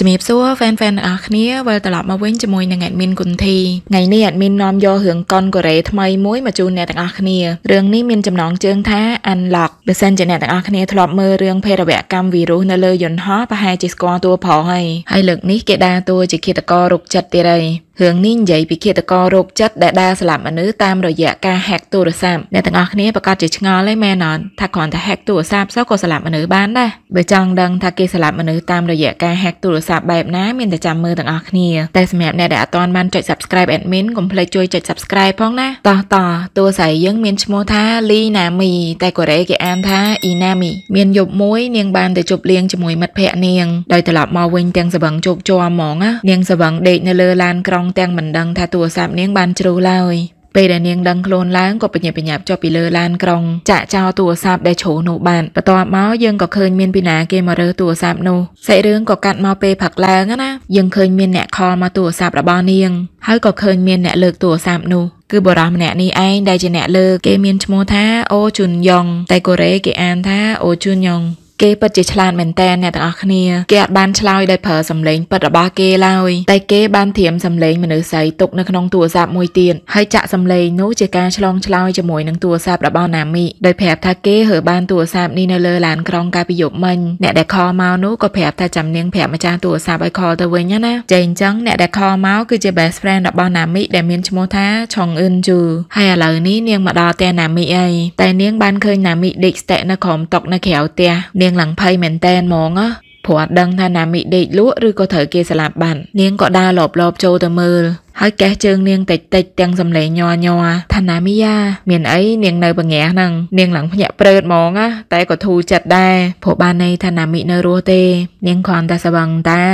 ជំរាបសួរ fan fan ទាំងអស់គ្នាវិលត្រឡប់មកវិញជាមួយនឹង admin គុនធីថ្ងៃនេះ admin នាំយករឿងកុនកូរ៉េថ្មីមួយមកជូនអ្នកទាំងអស់គ្នារឿងនេះមានចំណងជើងថា Unlock បើសិនជាអ្នកទាំងអស់គ្នាធ្លាប់មើលរឿងភេរវកម្មវីរុសនៅលើយន្តហោះប្រហែលជាស្គាល់តួប្រុសហើយហើយលើកនេះគេដើរតួជាឃាតកររោគចិត្តទៀតហើយរឿងនេះនិយាយពីឃាតកររោគចិត្តដែលដើរស្លាប់មនុស្សតាមរយៈការ hack ទូរស័ព្ទអ្នកទាំងអស់គ្នាប្រកាសជាឆ្ងល់ហើយមែនអត់ថាគ្រាន់តែ hack ទូរស័ព្ទសោះក៏ស្លាប់មនុស្សបានដែរបើចង់ដឹងថាគេស្លាប់មនុស្សតាមរយៈការ hack ទូរស័ព្ទបែបណាមានតែចាំមើលទាំងអស់គ្នាតែសម្រាប់អ្នកដែលអត់ទាន់បានចុច subscribe admin កុំភ្លេចជួយចុច subscribe ផងណាតោះតតួស្រីយើងមានឈ្មោះថាលីណាមីតែកូរ៉េគេអានថាអ៊ីណាមីមានយប់មួយនាងបានទៅជប់លៀងជាមួយមិត្តភ័ក្ដិនាងដោយត្រឡប់មកវិញទាំងសវឹងជោគជ័រហ្មងណានាងសវឹងដេកនៅលើឡានក្រុងទាំងមិនដឹងថាទូរស័ព្ទនាងបានជ្រុះឡើយពេលដែលនាងដឹងខ្លួនឡើងក៏បញ្ញាបញ្ញាប់ចុះពីលើឡានក្រុងចាក់ចោលទូរស័ព្ទដែលជ្រុះនោះបានបន្ទាប់មកយើងក៏ឃើញមានពីណាគេមករើទូរស័ព្ទនោះសាច់រឿងក៏កាត់មកពេលផឹកឡើងណាយើងឃើញមានអ្នកខលមកទូរស័ព្ទរបស់នាងហើយក៏ឃើញមានអ្នកលើកទូរស័ព្ទនោះគឺបរិសម្នាក់នេះឯងដែលជាអ្នកលើគេមានឈ្មោះថាអូជុនយ៉ងតែកូរ៉េគេអានថាអូជុនយ៉ងគេពិតជាឆ្លាតមែនតើអ្នកទាំងអស់គ្នាគេអាចបានឆ្លើយដោយប្រើសម្លេងពិតរបស់គេឡើយតែគេបានធៀមសម្លេងមនុស្សស្រីទុកនៅក្នុងទូរស័ព្ទមួយទៀតហើយចាក់សម្លេងនោះជាការឆ្លងឆ្លើយជាមួយនឹងទូរស័ព្ទរបស់ណាមីដោយប្រាប់ថាគេហៅបានទូរស័ព្ទនេះនៅលើឡានក្រុងកាលពីយប់មិញអ្នកដែលខលមកនោះក៏ប្រាប់ថាចាំនាងប្រាប់ម្ចាស់ទូរស័ព្ទឲ្យខលទៅវិញណាចេះអញ្ចឹងអ្នកដែលខលមកគឺជា best friend របស់ណាមីដែលមានឈ្មោះថាឆុងអ៊ុនជូហើយឥឡូវនេះនាងមកដល់ផ្ទះណាមីអីតែនាងបានឃើញណាមីដេកស្ទាក់នៅក្រោមតុនៅក្រៅផ្ទះនាងនាងឡើងភ័យមែនតែនហ្មងហ៎ព្រោះអត់ដឹង ថាណាមីដេកលក់ឬក៏ត្រូវគេស្លាប់បាត់នាងក៏ដើរលប លបចូលទៅមើលហើយកេះជើងនាងតិចតិចទាំងសំឡេងញ័រញ័រថាណាមីយ៉ាមានអីនាងនៅបញ្ញាហ្នឹងនាងឡើងភ្ញាក់ព្រឺតហ្មងណាតែក៏ធូរចិត្តដែរព្រោះបានន័យថាណាមីនៅរស់ទេ នាងគ្រាន់តែសវឹងតា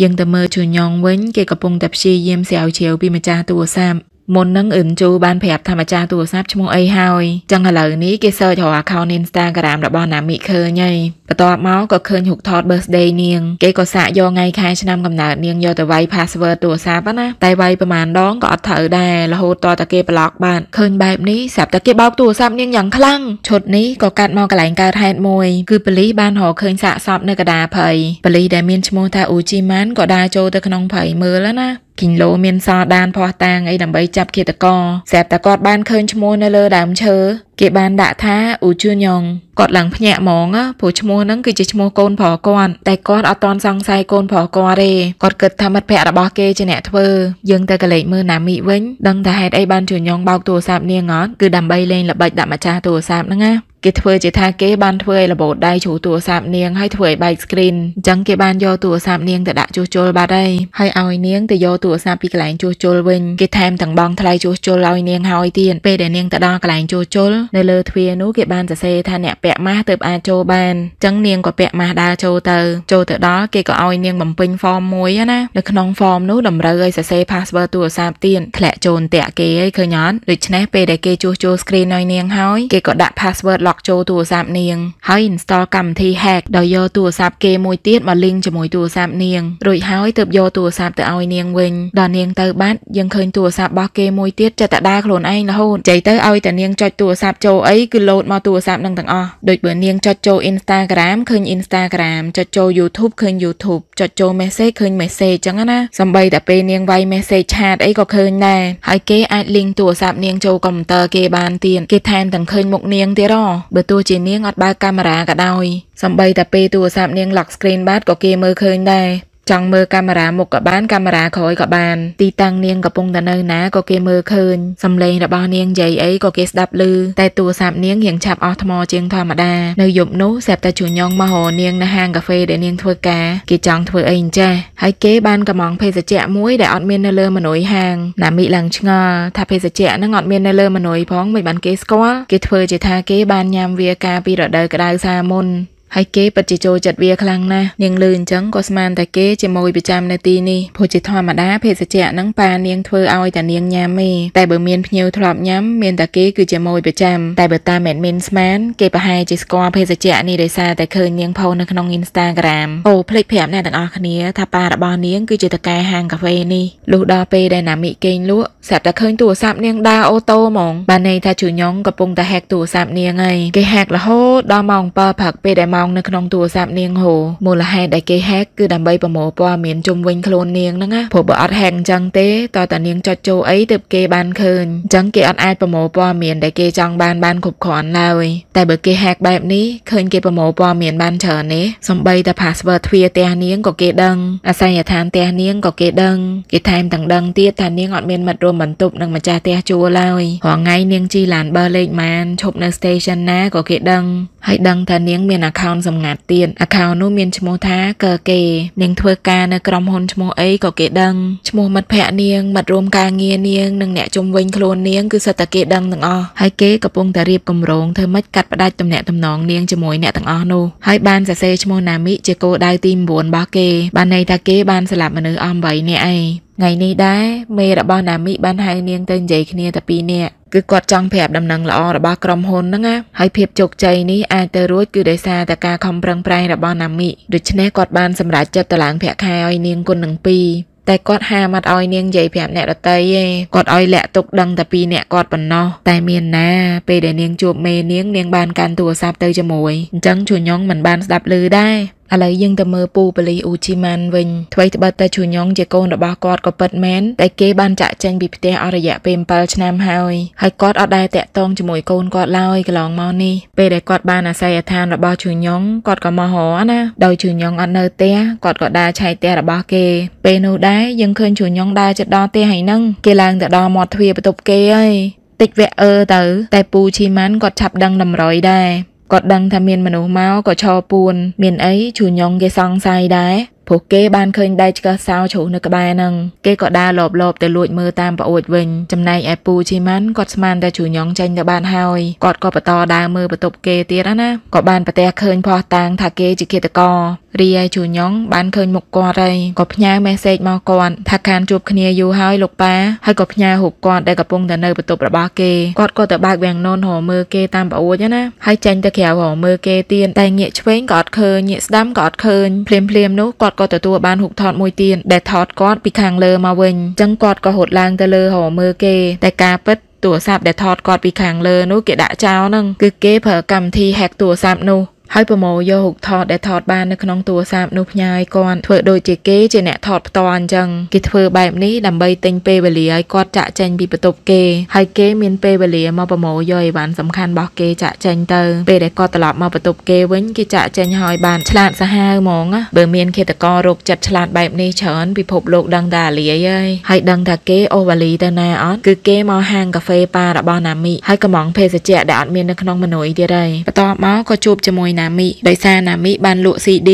យើងទៅមើលជូញងវិញគេកំពុងតែព្យាយាមស្រាវជ្រាវពីម្ចាស់ទូរស័ព្ទមុននឹងអឹមជូបានប្រាប់ថាម្ចាស់ទូរស័ព្ទឈ្មោះអីហើយចឹងឥឡូវនេះគេ search រក account Instagram របស់ណាមីឃើញហើយបន្ទាប់មកក៏ឃើញរូបថត birthday នាងគេក៏សាកយកថ្ងៃខែឆ្នាំកំណើតនាងយកទៅវាយ password ទូរស័ព្ទណាតែវាយប្រហែលដងក៏អត់ត្រូវដែររហូតតតែគេ block បានឃើញបែបនេះស្រាប់តែគេបោកទូរស័ព្ទនាងយ៉ាងខ្លាំងឈុតនេះក៏កាត់មកកន្លែងកើតហេតុមួយគឺប៉ូលីសបានរកឃើញសាកសពនៅកដាភ័យប៉ូលីសដែលមានឈ្មោះថាអ៊ូជីម៉ានក៏ដើរចូលទៅក្នុងភ័យមើលណាគីឡូមានសល់ដានផោះតាងអីដើម្បីចាប់ឃាតករស្រាប់តែគាត់បានឃើញឈ្មោះនៅលើដើមឈើគេបានដាក់ថាអ៊ូជឿញងគាត់ឡើងភ្ញាក់ហ្មងព្រោះឈ្មោះហ្នឹងគឺជាឈ្មោះកូនប្រុសគាត់តែគាត់អត់តន់សង្ស័យកូនប្រុសគាត់ទេគាត់គិតថាមិត្តភក្តិរបស់គេជាអ្នកធ្វើយើងទៅកលេចមើលណាមីវិញ ដឹងថាហេតុអីបានជឿញងបោកទូរស័ព្ទនាងអត់គឺដើម្បីលេងល្បិចដាក់ម្ចាស់ទូរស័ព្ទហ្នឹងណាគេធ្វើជាថាគេបានធ្វើឲ្យរបូតដៃជ្រូទូរស័ព្ទនាងហើយធ្វើឲ្យបែក screen អញ្ចឹងគេបានយកទូរស័ព្ទនាងទៅដាក់ជួសជុលបាត់ហើយហើយឲ្យនាងទៅយកទូរស័ព្ទពីកន្លែងជួសជុលវិញគេថែមទាំងបងថ្លៃជួសជុលឲ្យនាងហើយទៀតពេលដែលនាងទៅដល់កន្លែងជួសជុលនៅលើទ្វារនោះគេបានសរសេរថាអ្នកពាក់ម៉ាស់ទើបអាចចូលបានអញ្ចឹងនាងក៏ពាក់ម៉ាស់ដើរចូលទៅចូលទៅដល់គេក៏ឲ្យនាងបំពេញ form មួយណានៅក្នុង form នោះតម្រូវឲ្យសរសេរ password ទូរស័ព្ទទៀតធ្លាក់ចូលតាក់គេឲ្យឃើញអត់ដូច្នេះពេលដែលគេជួសជុល screen ឲ្យនាងហើយគេក៏ដាក់ password block ចូលទូរស័ព្ទនាង ហើយ install កម្មវិធី hack ដោយយកទូរស័ព្ទគេមួយទៀតមក link ជាមួយទូរស័ព្ទនាងរួចហើយទើបយកទូរស័ព្ទទៅឲ្យនាងវិញដល់នាងទៅបាត់យើងឃើញទូរស័ព្ទរបស់គេមួយទៀតចិត្តតែដើរខ្លួនឯងរហូតចៃទៅឲ្យតែនាងចុចទូរស័ព្ទចូលអីគឺ load មកទូរស័ព្ទនឹងទាំងអស់ដូចបើនាងចុចចូល Instagram ឃើញ Instagram ចុចចូល YouTube ឃើញ YouTube ចុចចូល message ឃើញ message ចឹងណាសំបីតែពេលនាងវាយ message ឆាតអីក៏ឃើញដែរហើយគេអាច link ទូរស័ព្ទនាងចូលកុំព្យូទ័រគេបានទៀតគេថែមទាំងឃើញមុខនាងទៀតហ៎បើទោះជានាងអត់បើកកាមេរ៉ាក៏ដោយសម្បីតែពេលទូរស័ព្ទនាង lock screen បាត់ក៏គេមើលឃើញដែរចង់មើលកាមេរ៉ាមុខក៏បានកាមេរ៉ាក្រោយក៏បានទីតាំងនាងកំពុងតែនៅណាក៏គេមើលឃើញសំឡេងរបស់នាងនិយាយអីក៏គេស្ដាប់ឮតែទូរស័ព្ទនាងរៀងឆាប់អស់ថ្មជាងធម្មតានៅយប់នោះសេបតែជួញងមករនាងនៅហាងកាហ្វេដែលនាងធ្វើការគេចង់ធ្វើអីអញ្ចេះហើយគេបានកំងភេសជ្ជៈមួយដែលអត់មាននៅលើមនុយហាងណាមីឡើងឆ្ងល់ថាភេសជ្ជៈហ្នឹងអត់មាននៅលើមនុយផងមិនបានគេស្គាល់គេធ្វើជាថាគេបានញ៉ាំវាកាលពីរដូវក្តៅសាមុនហើយគេពិតជាចូលចិត្តវាខ្លាំងណាស់នាងលឺអញ្ចឹងក៏ស្មានតែគេជាមួយប្រចាំនៅទីនេះព្រោះជាធម្មតាភេសជ្ជៈហ្នឹងប៉ានាងធ្វើឲ្យតែនាងញ៉ាំទេតែបើមានភ្ញៀវធ្លាប់ញ៉ាំ មានតែគេគឺជាមួយប្រចាំតែបើតាមមិនមានស្មានគេប្រហែលជាស្គាល់ភេសជ្ជៈនេះដោយសារតែឃើញនាងផុសនៅក្នុង Instagram អូភ្លេចប្រាប់អ្នកទាំងអស់គ្នាថាប៉ារបស់នាងគឺជាតកែហាងកាហ្វេនេះលុះដល់ពេលដែលណាមីគេងលក់ស្រាប់តែឃើញទូរស័ព្ទនាងដើរអូតូហ្មងបានន័យថាជូញងកំពុងតែហាក់ទូរស័ព្ទនាងហើយគេហាក់រហូតដល់ម៉ោង7ព្រឹកពេលដែលម៉ោងនៅក្នុងទូរស័ព្ទនាងហូមូលហេតុដែលគេ hack គឺដើម្បីប្រមូលព័ត៌មានជុំវិញខ្លួននាងហ្នឹងណាព្រោះបើអត់ hack អញ្ចឹងទេតើតានាងចុចចូលអីទើបគេបានឃើញអញ្ចឹងគេអត់អាចប្រមូលព័ត៌មានដែលគេចង់បានបានគ្រប់គ្រាន់ឡើយតែបើគេ hack បែបនេះឃើញគេប្រមូលព័ត៌មានបានច្រើននេះសំបីតែ password ទ្វារផ្ទះនាងក៏គេដឹងអាស័យដ្ឋានផ្ទះនាងក៏គេដឹងគេថែមទាំងដឹងទៀតថានាងអត់មានមិត្តរួមបន្ទប់នឹងម្ចាស់ផ្ទះជួលឡើយរាល់ថ្ងៃនាងជីឡានបើលេខម៉ានឈប់នៅ station ណាក៏គេដឹង ហើយដឹងថានាងមាន account account សម្ងាត់ទៀត account នោះមានឈ្មោះថាកគេនាងធ្វើការនៅក្រុមហ៊ុនឈ្មោះអីក៏គេដឹងឈ្មោះមិត្តភ័ក្ដិនាងមិត្តរួមការងារនាងនិងអ្នកជំវិញខ្លួននាងគឺសិតតែគេដឹងទាំងអស់ហើយគេកំពុងតែរៀបគម្រោងធ្វើម៉េចកាត់ផ្ដាច់ទំនាក់ទំនងនាងជាមួយអ្នកទាំងអស់នោះហើយបានសរសេរឈ្មោះណាមិជាគោលដៅទី9របស់គេបានន័យថាគេបានស្លាប់មនុស្សអស់8នាក់ឯងថ្ងៃនេះដែរមេរបស់ណាមីបានហៅនាង ទៅនិយាយគ្នាតែពីរនាក់គឺគាត់ចង់ប្រាប់ដំណឹងល្អរបស់ក្រុមហ៊ុនហ្នឹងណាហើយភាពជោគជ័យនេះអាចទៅរួចគឺដោយសារតែការខំប្រឹងប្រែងរបស់ណាមីដូច្នេះគាត់បានសម្រេចចិត្តតឡើងប្រាក់ខែឲ្យនាងគុណនឹងពីរតែគាត់ហាមអត់ឲ្យនាងនិយាយប្រាប់អ្នកដតីឯងគាត់ឲ្យលាក់ទុកដឹងតែពីអ្នកគាត់ប៉ុណ្ណោះតែមានណា ពេលដែលនាងជួបមេនាងនាងបានកាន់ទូរស័ព្ទទៅជាមួយអញ្ចឹងជួញងមិនបានស្ដាប់ឮដែរឥឡូវយើងទៅមើលពូបលីអ៊ូជីម៉ានវិញថ្មីត្បិតតែឈូញងជាកូនរបស់គាត់ក៏ពិតមែនតែគេបានចាក់ចេញពីផ្ទះអស់រយៈពេល7ឆ្នាំហើយហើយគាត់អត់ដែលតាក់ទងជាមួយកូនគាត់ឡើយកន្លងមកនេះពេលដែលគាត់បានអាស័យដ្ឋានរបស់ឈូញងគាត់ក៏មករណាដោយឈូញងអត់នៅផ្ទះគាត់ក៏ដើរឆែកផ្ទះរបស់គេពេលនោះដែរយើងឃើញឈូញងដើរជិតដល់ផ្ទះហើយនឹងគេឡើងទៅដល់មាត់ទ្វារបន្ទប់គេហើយតិចវែកអឺទៅតែពូឈីម៉ាន់គាត់ឆាប់ដឹងតម្រុយដែរគាត់ដឹងថាមានមនុស្សមកក៏ឈរពួនមានអីជួញងគេសង្ស័យដែរព្រោះគេបានឃើញដៃឆ្កឹះសោជ្រុះនៅក្បែរហ្នឹងគេក៏ដើរលបលបទៅលួចមើលតាមប្អូចវិញចំណែកឯពូជីម៉ាន់គាត់ស្មានតែជ្រុញងចេញទៅបានហើយគាត់ក៏បន្តដើរមើលបន្ទប់គេទៀតណាក៏បានប្រទះឃើញផោះតាងថាគេជាឃាតកររីឯជ្រុញងបានឃើញមុខគាត់ហើយក៏ផ្ញើមេសសេចមកគាត់ថាខានជួបគ្នាយូរហើយលោកប៉ាហើយក៏ផ្ញើរូបគាត់ដែលកំពុងតែនៅបន្ទប់របស់គេគាត់ក៏ទៅបើកវាំងននរមើលគេតាមប្អូចណាហើយចេញទៅក្រៅរមើលគេទៀតតែងាកឆ្វេងក៏អត់ឃើញងាកស្ដាំក៏អត់ឃើញភ្លាមភ្លាមនោះគាត់ក៏ទទួលបានហូបថតមួយទៀតដែលថតគាត់ពីខាងលើមកវិញអញ្ចឹងគាត់ក៏ហត់ឡើងទៅលើរមើលគេតែការពិតទូរស័ព្ទដែលថតគាត់ពីខាងលើនោះគេដាក់ចោលហ្នឹងគឺគេប្រើកម្មវិធី hack ទូរស័ព្ទនោះហើយប្រមូលយករូបថតដែលថតបាននៅក្នុងទូរស័ព្ទនោះផ្ញើឲ្យគាត់ធ្វើដូចជាគេជាអ្នកថតផ្ទាល់អញ្ចឹងគេធ្វើបែបនេះដើម្បីទិញពេលវេលាឲ្យគាត់ចាក់ចែងពីបន្ទប់គេហើយគេមានពេលវេលាមកប្រមូលយកអីវ៉ាន់សំខាន់របស់គេចាក់ចែងទៅ ពេលដែលគាត់ត្រឡប់មកបន្ទប់គេវិញគេចាក់ចែងឲ្យបានឆ្លាតសាហាវហ្មងបើមានឃាតកររោគចិត្តឆ្លាតបែបនេះច្រើនពិភពលោកដឹងតែអាលីយហើយហើយដឹងថាគេអូវ៉ាលីទៅណាអត់គឺគេមកហាងកាហ្វេប៉ារបស់ណាមីហើយកំងភេសជ្ជៈដែលអត់មាននៅក្នុងមនុយទៀតហើយបន្ទាប់មកក៏ជួបជាមួយណាមីដោយសារណាមីបាន លក់ CD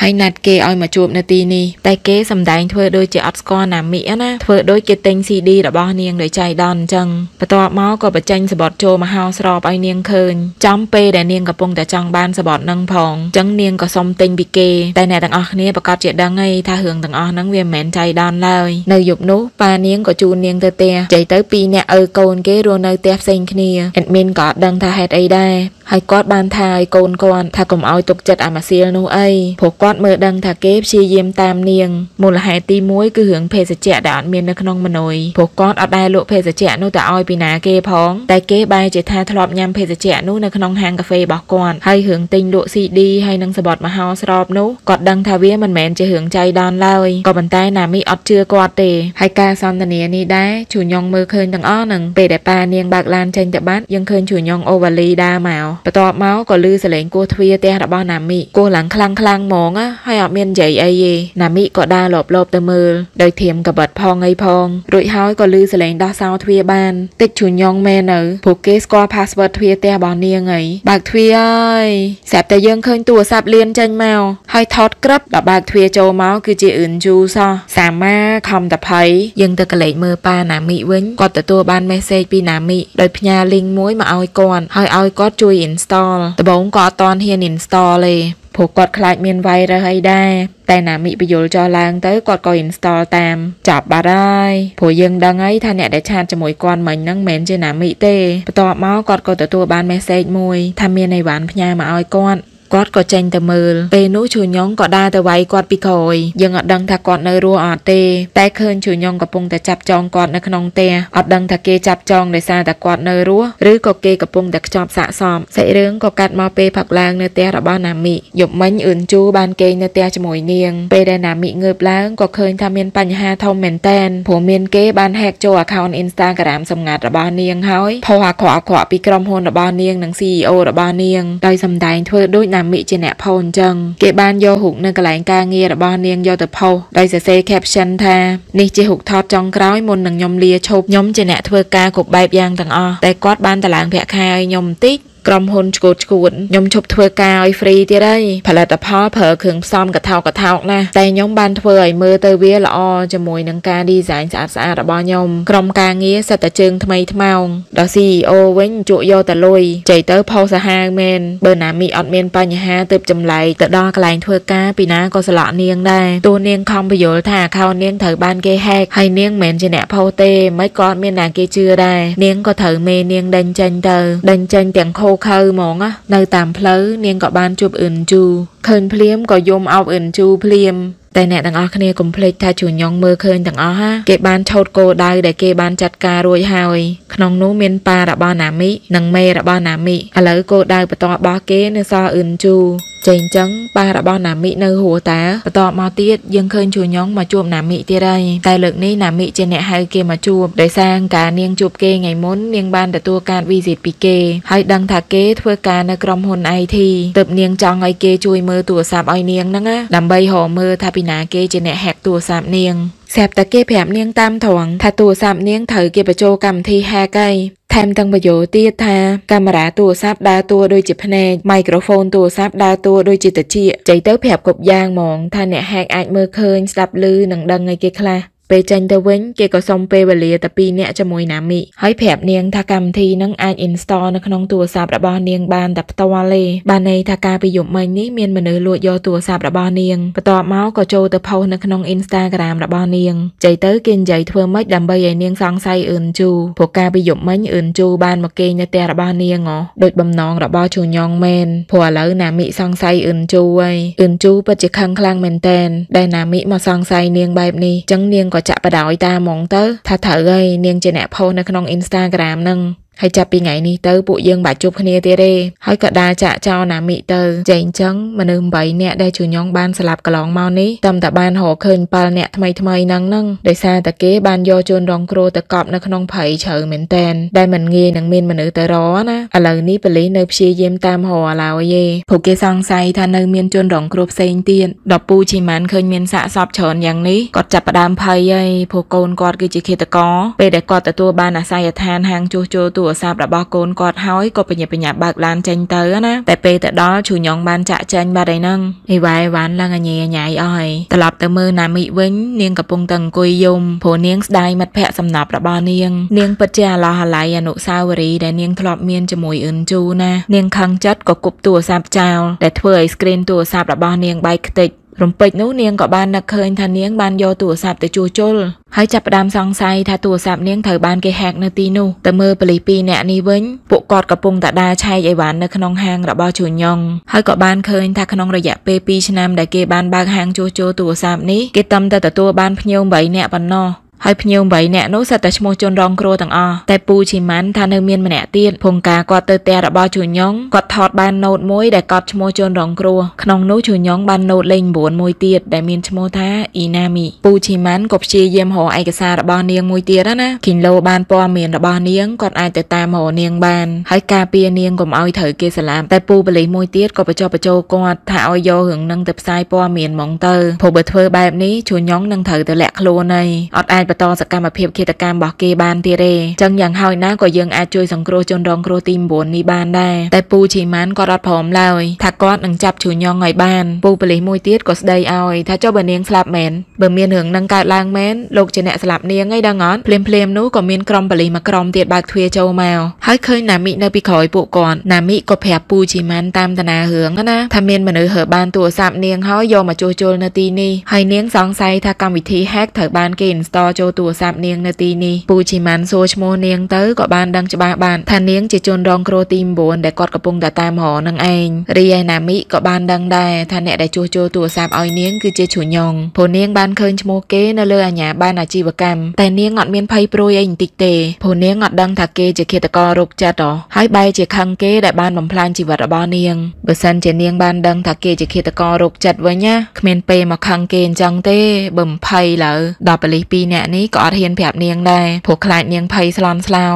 ហើយណាត់គេឲ្យមកជួប នៅទីនេះតែគេសម្ដែងធ្វើដូចជាអត់ស្គាល់ណាមីណាធ្វើដូចគេទិញ CD របស់នាងដោយចៃដន្យអញ្ចឹងបន្ទាប់មកក៏បញ្ចេញសបត់ចូលមហោស្រពឲ្យនាងឃើញចំពេលដែលនាងកំពុងតែចង់បានសបត់នឹងផងអញ្ចឹងនាងក៏សុំទិញពីគេតែអ្នកទាំងអស់គ្នាប្រកាសជាដឹងហើយថារឿងទាំងអស់ហ្នឹងវាមិនមែនចៃដន្យឡើយនៅយប់នោះប៉ានាងក៏ជូននាងទៅផ្ទះចៃទៅពីរអ្នកឪកូនគេរស់នៅផ្ទះផ្សេងគ្នាអេដមីនក៏ដឹងថាហេតុអីដែរហើយគាត់បានថាឲ្យកូនគាត់ថាកុំឲ្យទុកចិត្តអាម៉ាសៀលនោះអីព្រោះគាត់មើលដឹង ថាគេព្យាយាមតាមនាងមូលហេតុទី1គឺរឿងភេសជ្ជៈដែលអត់មាននៅក្នុងមនុយព្រោះគាត់អត់ដែលលក់ភេសជ្ជៈនោះទៅឲ្យពីណាគេផងតែគេបែរជាថាធ្លាប់ញ៉ាំភេសជ្ជៈនោះនៅក្នុងហាងកាហ្វេរបស់គាត់ហើយរឿងទិញលក់ CD ហើយនិងសបត់មហោស្រពនោះគាត់ដឹងថាវាមិនមែនជារឿងចៃដន្យឡើយក៏ប៉ុន្តែណាមីអត់ជឿគាត់ទេហើយការសន្ទនានេះដែរជូញងមើលឃើញទាំងអស់នឹងពេលដែលប៉ានាងបើកឡានចេញទៅបាត់យើងឃើញជូញងអូវ៉ាលីដើរមកបន្ទាប់មកក៏លឺសលេងគោះទ្វារផ្ទះរបស់ណាមីគោះឡើងខ្លាំងខ្លាំងហ្មងហើយអត់មាននិយាយអីទេណាមីក៏ដើរលបលបទៅមើលដោយធៀមកបិតផងអីផងរួចហើយក៏លឺសលេងដោះសោទ្វារបានតិចជូញងមែននៅព្រោះគេស្គាល់ password ទ្វារផ្ទះរបស់នាងអីបើកទ្វារហើយស្រាប់តែយើងឃើញទូរស័ព្ទលៀនចេញមកហើយថតក្រឹបដល់បើកទ្វារចូលមកគឺជាអឿនជូសោះសាមាខំតភ័យយើងទៅកលេចមើលប៉ាណាមីវិញគាត់ទទួលបាន message ពីណាមីដោយផ្ញើ link មួយមកឲ្យគាត់ហើយឲ្យគាត់ជួយ install ដំបូងក៏អត់តន់ហ៊ាន install ទេព្រោះគាត់ខ្លាចមាន virus អីដែរតែណាមីបញ្យលចោះឡើងទៅគាត់ក៏ install តាមចាប់បាត់ហើយព្រោះយើងដឹងហើយថាអ្នកដែលឆាតជាមួយគាត់មិញហ្នឹងមិនមែនជាណាមីទេបន្ទាប់មកគាត់ក៏ទទួលបាន message មួយថាមានអីវ៉ាន់ផ្ញើមកឲ្យគាត់គាត់ក៏ចេញទៅមើលពេលនោះឈូញងក៏ដើរទៅវាយគាត់ពីក្រោយយើងអត់ដឹងថាគាត់នៅរស់អត់ទេតែឃើញឈូញងកំពុងតែចាប់ចងគាត់នៅក្នុងផ្ទះអត់ដឹងថាគេចាប់ចងដោយសារតែគាត់នៅរស់ឬក៏គេកំពុងតែខ្ចប់សាកសពសាច់រឿងក៏កាត់មកពេលផឹកឡើងនៅផ្ទះរបស់ណាមីយប់មិញអឿនជូបានគេងនៅផ្ទះជាមួយនាងពេលដែលណាមីងើបឡើងក៏ឃើញថាមានបញ្ហាធំមែនតែនព្រោះមានគេបានហាក់ចូល account Instagram សម្ងាត់របស់នាងហើយផុសអាក្រក់ៗពីក្រុមហ៊ុនរបស់នាង និង CEO របស់នាងដោយសម្ដែងធ្វើដូចណាណាមិជាអ្នកផុសអញ្ចឹងគេបានយករូបនៅកន្លែងការងាររបស់នាងយកទៅផុសដោយសរសេរ caption ថានេះជារូបថតចុងក្រោយមុននឹងខ្ញុំលាឈប់ខ្ញុំជាអ្នកធ្វើការគ្រប់បែបយ៉ាងទាំងអស់តែគាត់បានតម្លើងប្រាក់ខែឲ្យខ្ញុំបន្តិចក្រុមហ៊ុនឆ្កូតឆ្កួតខ្ញុំឈប់ធ្វើការឲ្យហ្វ្រីទៀតហើយផលិតផលប្រើគ្រឿងផ្សំកថោកថោកណាស់តែខ្ញុំបានធ្វើឲ្យមើលទៅវាល្អជាមួយនឹងការ design ស្អាតស្អាតរបស់ខ្ញុំក្រុមការងារសិតតែជើងថ្មីថ្មោងដល់ CEO វិញជក់យកតែលុយចៃទៅផុសសាហាវមែនបើណាមីអត់មានបញ្ហាទៅចម្លែកទៅដល់កន្លែងធ្វើការពីណាក៏ស្លាក់នាងដែរតួនាងខំបញ្យល់ថា account នាងត្រូវបាន គេ hack ហើយនាងមិនមែនជាអ្នកផុសទេមិនក៏អត់មានណាគេជឿដែរនាងក៏ត្រូវមេនាងដេញចេញទៅដេញចេញទាំងខូខៅហ្មងណានៅ តាមផ្លូវនាងក៏បានជួបអឿនជូឃើញភ្លាមក៏យំអោបអឿនជូភ្លាមតែអ្នកទាំងអស់គ្នាកុំភ្លេចថាជួញងមើលឃើញទាំងអស់ហាគេបានឆោតគោដៅដែលគេបានចាត់ការរួចហើយក្នុងនោះមានប៉ារបស់ណាមី និងមេរបស់ណាមីឥឡូវគោដៅបន្តរបស់គេនៅសល់អឿនជូចេញចឹងប៉ារបស់ណាមីនៅហួរតាបន្តមកទៀតយើងឃើញជួញងមកជួប ណាមីទៀតហើយតែលើកនេះណាមីជាអ្នកហៅគេមកជួបដោយសារការនាងជួបគេថ្ងៃមុននាង បានទទួលការវីសិតពីគេហើយដឹងថាគេធ្វើការនៅក្រុមហ៊ុន IT ទើបនាងចង់ឲ្យគេជួយមើលទូរស័ព្ទឲ្យនាងហ្នឹងណាដើម្បីរកមើលថាពីណាគេជាអ្នក hack ទូរស័ព្ទនាងស្រាប់តែគេប្រាប់នាងតាមត្រង់ថាទូរស័ព្ទនាងត្រូវគេបញ្ចូលកម្មវិធី hack ហើយថែមទាំងបញ្យលទៀតថាកាមេរ៉ាទូរស័ព្ទដើរតួដូចជាភ្នែកមីក្រូហ្វូនទូរស័ព្ទដើរតួដូចជាត្រចៀកចៃទៅប្រាប់គ្រប់យ៉ាងហ្មងថាអ្នកហាកអាចមើលឃើញស្ដាប់ឮនិងដឹងអីគេខ្លះពេលចេញទៅវិញគេក៏សុំពេលវេលាតែ2នាក់ជាមួយណាមីហើយប្រាប់នាងថាកម្មវិធីនឹងអាច install នៅក្នុងទូរស័ព្ទរបស់នាង បានតែផ្ទាល់ទេបានន័យថាការពីយប់មិញនេះមានមនុស្សលួចយកទូរស័ព្ទរបស់នាងបន្ទាប់មកក៏ចូលទៅផុសនៅក្នុង Instagram របស់នាងចៃទៅគេនិយាយធ្វើម៉េចដើម្បីឲ្យនាងសង្ស័យអឿនជូព្រោះការពីយប់មិញអឿនជូបានមកគេងនៅផ្ទះរបស់នាងហ៎ដោយបំណងរបស់ជូញងមែនព្រោះឥឡូវណាមីសង្ស័យអឿនជូហើយអឿនជូពិតជាខឹងខ្លាំងមែនតែនដែលណាមីមកសង្ស័យនាងបែបនេះចឹងនាងក៏ក៏ចាក់បដោយតាហ្មងទៅថាត្រូវហើយនាងជាអ្នកផុសនៅក្នុង Instagram ហ្នឹងហើយចាប់ពីថ្ងៃនេះទៅពួកយើងបាក់ជួបគ្នាទៀតទេហើយក៏ដាចាក់ចោលណាមីទៅចេញចឹងមនុស្ស8នាក់ដែលជញ្ញងបានស្លាប់កន្លងមកនេះតាមតែបានរកឃើញ7នាក់ថ្មីថ្មីហ្នឹងហ្នឹងដោយសារតែគេបានយកជូនរងគ្រោះទៅកប់នៅក្នុងព្រៃជ្រៅមែនតែនដែលមិនងាយនឹងមានមនុស្សទៅរកណាឥឡូវនេះប៉ូលីសនៅព្យាយាមតាមរកឡើយទេពួកគេសង្ស័យថានៅមាន ជនរងគ្រោះផ្សេងទៀតដល់ពូជីម៉ានឃើញមានសាកសពច្រើនយ៉ាងនេះគាត់ចាប់ផ្ដើមភ័យហើយព្រោះកូនគាត់គឺជាឃាតករពេលដែលគាត់ទទួលបានអាស័យដ្ឋានហាងជួសជុលទូរស័ព្ទរបស់កូនគាត់ហើយក៏បញ្ញាបញ្ញាបើកឡានចេញទៅណាតែពេលទៅដល់ជូញងបានចាក់ចេញបាត់អីហ្នឹងអីវ៉ៃវ៉ាន់ឡើងអញញ៉ៃអស់ហើយត្រឡប់ទៅមើលណាមីវិញនាងកំពុងតែអង្គុយយំព្រោះនាងស្ដាយមិត្តភ័ក្ដិសំណប់របស់នាង នាងពិតជាអាឡោះអាល័យអនុស្សាវរីយ៍ដែលនាងធ្លាប់មានជាមួយអ៊ុនជូណានាងខឹងចិត្តក៏គប់ទូរស័ព្ទចោលដែលធ្វើឲ្យ screen ទូរស័ព្ទរបស់នាងបែកខ្ទេចរំពេចនោះនាងក៏បាននឹកឃើញថានាងបានយកទូរស័ព្ទទៅជួសជុលហើយចាប់ផ្ដើមសង្ស័យថាទូរស័ព្ទនាងត្រូវបានគេហាក់នៅទីនោះទៅមើលប៉ូលីសពីរនាក់នេះវិញពួកគាត់កំពុងតែដើរឆែកអីវ៉ាន់នៅក្នុងហាងរបស់ជួញងហើយក៏បានឃើញថាក្នុងរយៈពេល2ឆ្នាំដែលគេបានបើកហាងជួសជុលទូរស័ព្ទនេះគេតឹមតែទទួលបានភ្ញៀវ8នាក់ប៉ុណ្ណោះហើយភ្ញៀវ8នាក់នោះសិតតែឈ្មោះជនរងគ្រោះទាំងអស់តែពូឈីម៉ាន់ថានៅមានម្នាក់ទៀតភងការគាត់ទៅផ្ទះរបស់ជូញងគាត់ថតបានណូតមួយដែលកត់ឈ្មោះជនរងគ្រោះក្នុងនោះជូញងបានណូតលេខ9មួយទៀតដែលមានឈ្មោះថាអ៊ីណាមីពូឈីម៉ាន់ក៏ព្យាយាមរកឯកសាររបស់នាងមួយទៀតណាគីឡូបានព័ត៌មានរបស់នាងគាត់អាចទៅតាមរកនាងបានហើយការពារនាងកុំឲ្យត្រូវគេស្លាប់តែពូបលិសមួយទៀតក៏បញ្ចុះបញ្ចោគាត់ថាឲ្យយករឿងនឹងទៅផ្សាយព័ត៌មានហ្មងទៅព្រោះបើធ្វើបែបនេះជូញងនឹងត្រូវទៅលាក់ខ្លួនហើយអត់អាចបន្តសកម្មភាពឃាតកម្មរបស់គេបានទៀតទេចឹងយ៉ាងហោចណាស់ក៏យើង អាចជួយសង្គ្រោះជនរងគ្រោះទី9នេះបានដែរតែពូឈីម៉ានក៏រត់ព្រមឡើយថាគាត់នឹងចាប់ឈូញងឲ្យបានពូប៉ូលីសមួយទៀតក៏ស្ដីឲ្យថាចុះបើនាងស្លាប់មែនបើមានរឿងនឹងកើតឡើងមែនលោកជាអ្នកស្លាប់នាងឯងដឹងអត់ភ្លាមភ្លាមនោះក៏មានក្រុមប៉ូលីសមួយក្រុមទៀតបើកទ្វារចូលមកហើយឃើញណាមីនៅពីក្រោយពួកគាត់ណាមីក៏ប្រាប់ពូជីម៉ាន់តាមតាណារឿងណាថាមានមនុស្សហឺបានទូរស័ព្ទនាងហើយយកមកជួសជុលនៅទីនេះហើយនាងសង្ស័យថាកម្មវិធី hack ត្រូវបានគេ install ចូលទូរស័ព្ទនាងនៅទីនេះពូជីម៉ាន់សួរឈ្មោះនាងទៅក៏បានដឹងច្បាស់បានថានាងជាជនរងគ្រោះទី9ដែលគាត់កំពុងតែតាមរកនឹងឯងរីឯណាមីក៏បានដឹងដែរថាអ្នកដែលជួសជុលទូរស័ព្ទឲ្យនាងគឺជាឈ្មោះញងព្រោះនាងបានឃើញឈ្មោះគេនៅលើអាញាបានអាជីវកម្មតែនាងអត់មានភ័យព្រួយអីបន្តិចទេព្រោះនាងអត់ដឹងថាគេជាឃាតកររោគចិត្តហ៎ហើយបែរជាខឹងគេដែលបានបំផ្លាញជីវិតរបស់នាងបើសិនជានាងបានដឹងថាគេជាឃាតកររោគចិត្តវិញណាគ្មានពេលមកខឹងគេអញ្ចឹងទេបំភ័យឡើដល់ប៉លិស2នាក់នាក់នេះក៏អត់ហ៊ានប្រាប់នាងដែរព្រោះខ្លាចនាងភ័យស្លន់ស្លោ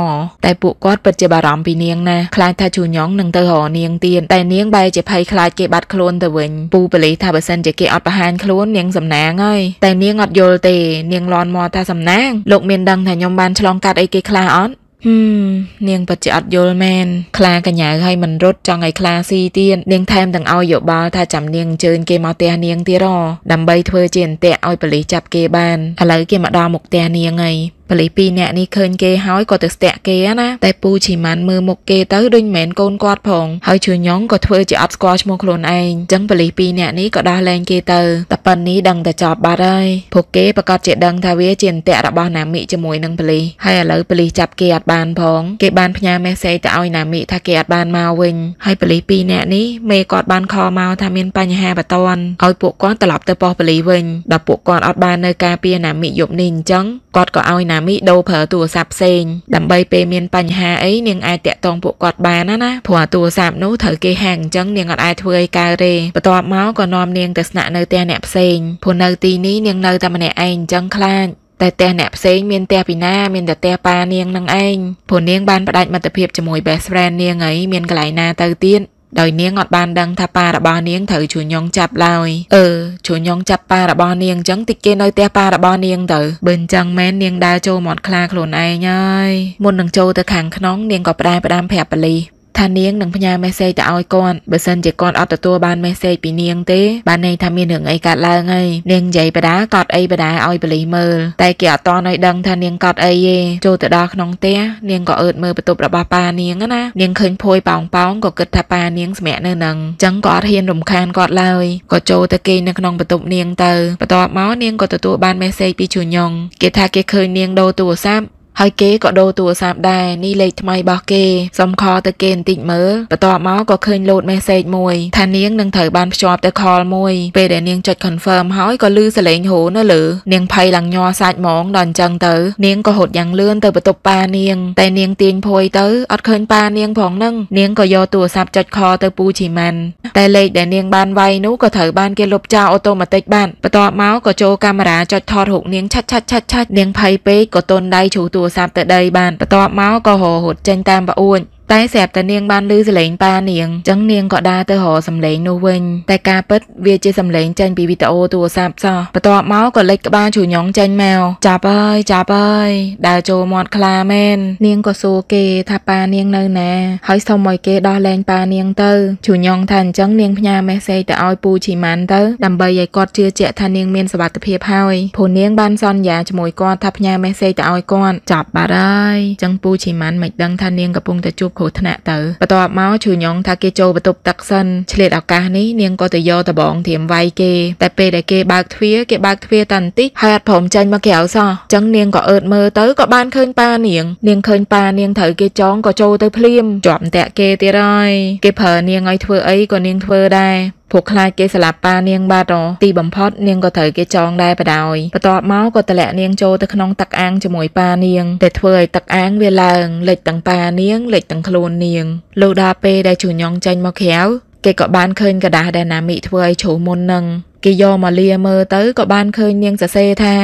តែពួកគាត់ពិតជាបារម្ភពីនាងណាស់ខ្លាចថាជូញងនឹងទៅរកនាងទៀតតែនាងបែរជាភ័យខ្លាចគេបាត់ខ្លួនទៅវិញពូប៉ូលីសថាបើសិនជាគេអត់បង្ហាញខ្លួននាងសំណាងហើយតែនាងអត់យល់ទេនាងលន់មកថាសំណាងលោកមានដឹងថាខ្ញុំបានឆ្លងកាត់អីគេខ្លះអត់ហឹមនាងពិតជាអត់យល់មែនខ្លាកញ្ញាឲ្យមិនរត់ចង់ឲ្យខ្លាស៊ីទៀតនាងថែមទាំងឲ្យយោបល់ថាចាំនាងអញ្ជើញគេមកផ្ទះនាងទៀតរដើម្បីធ្វើជាអន្ទាក់ឲ្យប៉ូលីសចាប់គេបានឥឡូវគេមកដល់មុខផ្ទះនាងហើយប៉ូលីសពីរនាក់នេះឃើញគេហើយក៏ទៅស្ទាក់គេណាតែពូឈីម៉ាន់មើលមុខគេទៅដូចមិនមែនកូនគាត់ផង ហើយជឿញ៉ងក៏ធ្វើជាអត់ស្គាល់ឈ្មោះខ្លួនឯងចឹងប៉ូលីសពីរនាក់នេះក៏ដោះលែងគេទៅតែប៉ុននេះដឹងតែចប់បាត់ហើយពួកគេប្រកាសជាដឹងថាវាជាអន្តៈរបស់ណាមីជាមួយនឹងប៉ូលីសហើយឥឡូវប៉ូលីសចាប់គេអត់បានផងគេបានផ្ញើ message ទៅឲ្យណាមីថាគេអត់បានមកវិញហើយប៉ូលីសពីរនាក់នេះមេគាត់បានខលមកថាមានបញ្ហាបន្ទាន់ឲ្យពួកគាត់ត្រឡប់ទៅប៉ុស្តិ៍ប៉ូលីសវិញដល់ពួកគាត់អត់បាននៅការពារណាមីយប់នេះអញ្ចឹងគាត់ក៏ឲ្យណាមីដូរប្រើទូរស័ព្ទផ្សេង ដើម្បីពេលមានបញ្ហាអីនាងអាចតាក់ទងពួកគាត់បានណាណាព្រោះទូរស័ព្ទនោះត្រូវគេហាងអញ្ចឹងនាងអត់អាចធ្វើអីកើតទេបន្ទាប់មកក៏នាំនាងទៅស្នាក់នៅផ្ទះអ្នកផ្សេងព្រោះនៅទីនេះនាងនៅតែម្នាក់ឯងអញ្ចឹងខ្លាចតែផ្ទះអ្នកផ្សេងមានផ្ទះពីណាមានតែផ្ទះប៉ានាងនឹងឯងព្រោះនាងបានផ្ដាច់មិត្តភាពជាមួយ best friend នាងអីមានកន្លែងណាទៅទៀតដោយនាងអត់បានដឹងថាប៉ារបស់នាងត្រូវជួញងចាប់ឡើយអឺជួញងចាប់ប៉ារបស់នាងចឹងតិចគេនៅផ្ទះប៉ារបស់នាងទៅបើអញ្ចឹងមែននាងដើរចូលមាត់ខ្លាខ្លួនឯងហើយមុននឹងចូលទៅខាងក្នុងនាងក៏ផ្ដែផ្ដាំប្រាប់ប៉ូលីសថានាងនឹងផ្ញើមេសេជទៅឲ្យគាត់បើសិនជាគាត់អត់ទទួលបានមេសេជពីនាងទេបានន័យថាមានរឿងអីកើតឡើងហើយ នាងនិយាយបដាកត់អីបដាឲ្យប៉ូលីសមើលតែគេអត់តន់ឲ្យដឹងថានាងកត់អីទេចូលទៅដល់ក្នុងផ្ទះនាងក៏អឺតមើលបន្ទប់របស់ប៉ានាងណានាងឃើញភួយប៉ោងប៉ោងក៏គិតថាប៉ានាងសម្រាកនៅនឹងអញ្ចឹងក៏អត់ហ៊ាន រំខានគាត់ឡើយក៏ចូលទៅគេងនៅក្នុងបន្ទប់នាងទៅបន្ទាប់មកនាងក៏ទទួលបានមេសេជពីជួញងគេថាគេឃើញនាងដូរទូរស័ព្ទហើយគេក៏ដូរទូរស័ព្ទដែរនេះលេខថ្មីរបស់គេសុំខលទៅគេបន្តិចមើលបន្ទាប់មកក៏ឃើញលោត message មួយថានាងនឹងត្រូវបានភ្ជាប់ទៅ call មួយពេលដែលនាងចុច confirm ហើយក៏ឮសលេងហូរនៅលើនាងភ័យឡើងញ័រសាច់ហ្មង ដល់អញ្ចឹងទៅ នាងក៏ហត់យ៉ាងលឿនទៅបន្ទប់ប៉ានាងតែនាងទាញភួយទៅអត់ឃើញប៉ានាង ផងនឹងនាងក៏យកទូរស័ព្ទចុច call ទៅពូជីម៉ាន់តែលេខដែលនាងបានវាយនោះក៏ត្រូវបានគេលុបចោលអូតូម៉ាទិកបានបន្ទាប់មកក៏ចូលកាមេរ៉ាចុចថតរូបនាងឆាច់ឆាច់ឆាច់ឆាច់នាងភ័យពេកក៏ទន់ដៃជ្រូទូរទូរស័ព្ទទៅដីបានបន្ទាប់មកក៏រហូតចេញតាមប្អួនតែស្រាប់តែនាងបានឮសំឡេងប៉ានាងចឹងនាងក៏ដើរទៅរកសំឡេងនោះវិញតែការពិតវាជាសំឡេងចេញពីវីដេអូទូរស័ព្ទសោះបន្ទាប់មកក៏លេចក្បាលជ្រូញងចេញមកចាប់អើយចាប់អើយដើរចូលមាត់ខ្លាមែននាងក៏សួរគេថាប៉ានាងនៅណាហើយសុំឲ្យគេដោះលែងប៉ានាងទៅជ្រូញងថាអញ្ចឹងនាងផ្ញើមេសសេទៅឲ្យពូឈីម៉ាន់ទៅ ដើម្បីឲ្យគាត់ជឿជាក់ថានាង មានសុវត្ថិភាពហើយព្រោះនាងបានសន្យាជាមួយគាត់ថាផ្ញើមេសសេទៅឲ្យគាត់ចាប់បាត់ហើយអញ្ចឹងពូឈីម៉ាន់មិនដឹងថានាងកំពុងតែជួបគ្រោះថ្នាក់ទៅបន្ទាប់មកឈឺញងថាគេចូលបន្ទប់ទឹកសិនឆ្លៀតឱកាសនេះនាងក៏ទៅយកដបងធៀមវាយគេតែពេលដែលគេបើកទ្វារគេបើកទ្វារតាន់តិចហើយអត់ព្រមចេញមកក្រៅសោះអញ្ចឹងនាងក៏អឺតមើលទៅក៏បានឃើញប៉ានាង នាងឃើញប៉ានាងត្រូវគេចងក៏ចូលទៅភ្លាមជាប់តែគេទៀតហើយគេប្រើនាងឲ្យធ្វើអីក៏នាងធ្វើដែរព្រោះខ្លាចគេស្លាប់ប៉ានាងបាត់ទីបំផុត នាងក៏ត្រូវគេចងដែរបដ ாய் បន្ទាប់មកក៏ទម្លាក់នាងចូលទៅក្នុងទឹកអាងជាមួយប៉ានាងតែធ្វើឲ្យទឹកអាងវាឡើង លិចទាំងប៉ានាង លិចទាំងខ្លួននាងលុះដល់ពេលដែលជូញងចេញមកក្រៅគេក៏បានឃើញกระดาษដែលណាមីធ្វើឲ្យជ្រុះមុននឹងគេយកមកលាមើលទៅក៏បានឃើញនាងសរសេរថា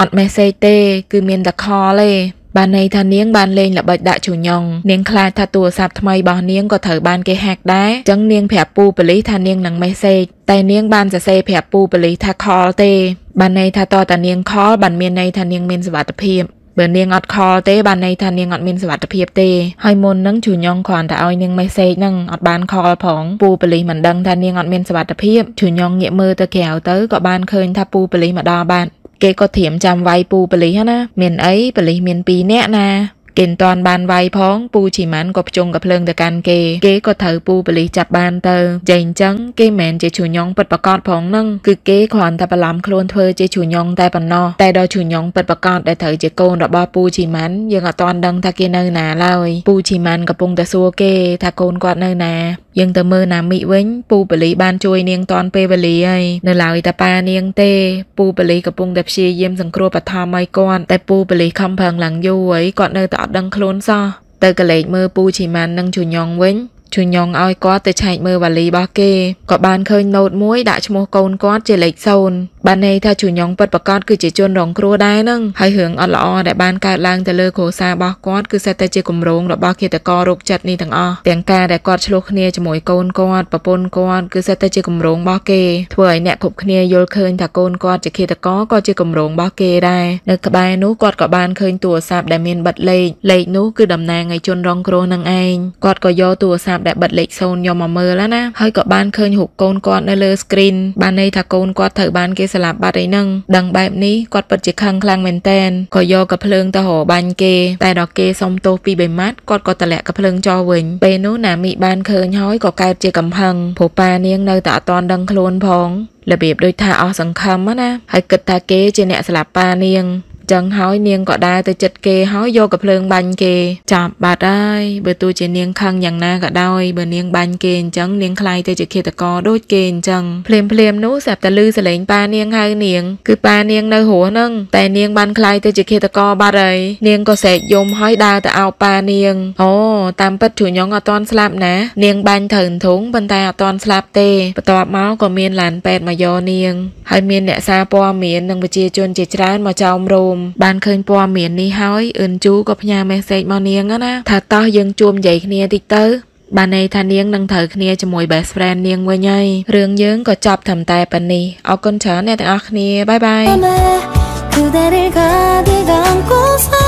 អត់មេសេទេ គឺមានតែខលទេបានន័យថានាងបានលេងល្បិចដាក់ជញ្ញងនាងខ្លាចថាទូរស័ព្ទថ្មីរបស់នាងក៏ត្រូវបាន គេហាក់ដែរចឹងនាងប្រាប់ពូប៉ូលីសថានាងនឹងមេសសេចតែនាងបានសរសេរប្រាប់ពូប៉ូលីសថាខលទេបានន័យថាតើតានាងខលបានមានន័យថានាងមានសុវត្ថិភាពបើនាងអត់ខលទេបានន័យថានាងអត់មានសុវត្ថិភាពទេហើយមុននឹងជូញងគ្រាន់តែឲ្យនាងមេសសេចហ្នឹងអត់បានខលផងពូប៉ូលីសមិនដឹងថានាងអត់មានសុវត្ថិភាពជូញងងាកមើលទៅក្រៅទៅក៏បានឃើញថាពូប៉ូលីសម្ដងបានគេក៏ធรียมចាំវាយពូបលិសណាមានអីបលិសមាន2នាក់ណា គេមិនតាន់បានវាយផងពូឈីម៉ាន់ក៏ភ្ជង់កាភ្លើងទៅកាន់គេ គេក៏ត្រូវពូបលិសចាប់បាន ទៅចេញអញ្ចឹងគេមិនជាឈូញងពិតប្រកបផងនឹងគឺគេគ្រាន់តែបន្លំខ្លួនធ្វើជាឈូញងតែប៉ុណ្ណោះតែដល់ឈូញងពិតប្រកបដែលត្រូវជាកូនរបស់ពូឈីម៉ាន់យើងអត់តាន់ដឹង ថាគេនៅណាឡើយពូឈីម៉ាន់កំពុងតែសួរគេ ថាកូនគាត់នៅណាយើងទៅមើលណាមីវិញពូបលីបានជួយនាងតនពេលវេលាហើយនៅឡើយតាប៉ានាងទេពូបលីកំពុងតែព្យាយាមសង្គ្រោះបឋមឲ្យគាត់តែពូបលីខំប្រឹងឡើងយូរហើយគាត់នៅតែអត់ដឹងខ្លួនសោះទៅកលេចមើលពូឈីម៉ាន់និងជូញងវិញជញ្ញងឲ្យគាត់ទៅឆែកមើលវ៉ាលីរបស់គេក៏បានឃើញណូតមួយដាក់ឈ្មោះកូនគាត់ជាលេខ0បានន័យថាជញ្ញងពិតប្រាកដគឺជាជនរងគ្រោះដែរនឹងហើយរឿងអត់ល្អដែលបានកើតឡើងទៅលើគ្រួសាររបស់គាត់គឺសិតតែជាគម្រោងរបស់ឃាតកររោគចិត្តនេះទាំងអស់ទាំងការដែលគាត់ឆ្លោះគ្នាជាមួយកូនគាត់ប្រពន្ធគាត់គឺសិតតែជាគម្រោងរបស់គេធ្វើឲ្យអ្នកគ្រប់គ្នាយល់ឃើញថាកូនគាត់ជាឃាតករក៏ជាគម្រោងរបស់គេដែរនៅក្បែរនោះគាត់ក៏បានឃើញទូរស័ព្ទដែលមានបិទលេខលេខនោះគឺតំណាងឲ្យជនរងគ្រោះនឹងឯងគាត់ក៏យកទូរស័ព្ទប់ដែលបិទលេខ0យកមកមើលណាហើយក៏បានឃើញរូបកូនគាត់នៅលើ screen បានន័យថាកូនគាត់ត្រូវបានគេស្លាប់បាត់អីហ្នឹងដឹងបែបនេះគាត់ពិតជាខឹងខ្លាំងមែនតែនក៏យកកភ្លើងទៅរបាញ់គេតែដល់គេសុំទោសពីបីម៉ាត់គាត់ក៏តម្លាក់កភ្លើងចោលវិញពេលនោះណាមីបានឃើញហើយក៏កើតជាកំហឹងព្រោះប៉ានាងនៅតែអត់ទាន់ដឹងខ្លួនផងរបៀបដូចថាអស់សង្ឃឹមណាហើយគិតថាគេជាអ្នកស្លាប់ប៉ានាងចឹងហើយនាងក៏ដើរទៅចិត្តគេហើយយកកំភ្លើងបាញ់គេចាប់បាត់ហើយបើទោះជានាងខឹងយ៉ាងណាក៏ដោយបើនាងបាញ់គេអញ្ចឹងនាងខ្លាយទៅជាឃាតករដូចគេអញ្ចឹងភ្លាមភ្លាមនោះស្រាប់តែឮសលេងប៉ានាងហៅនាងគឺប៉ានាងនៅហួរនឹងតែនាងបានខ្លាយទៅជាឃាតករបាត់ហើយនាងក៏សែកយំហើយដើរទៅអោបប៉ានាងអូតាមពិតជូញងអត់តន់ស្លាប់ណានាងបាញ់ត្រូវធុងប៉ុន្តែអត់តន់ស្លាប់ទេបន្ទាប់មកក៏មានឡានពេទ្យមកយកនាងហើយមានអ្នកសារព័ត៌មាននិងប្រជាជនជាច្រើនមកចោមរោមមបានឃើញព័ត៌មាននេះហើយអឿនជូក៏ផ្ញើមេសសេចមកនាងណាថាតោះយើង ជួមនិយាយគ្នាតិចទៅបានន័យថានាងនឹងត្រូវគ្នាជាមួយ best friend នាងវិញហើយរឿងយើងក៏ចប់ត្រឹមតែប៉ុណ្នេះអរគុណច្រើនអ្នកទាំងអស់គ្នាបាយបាយ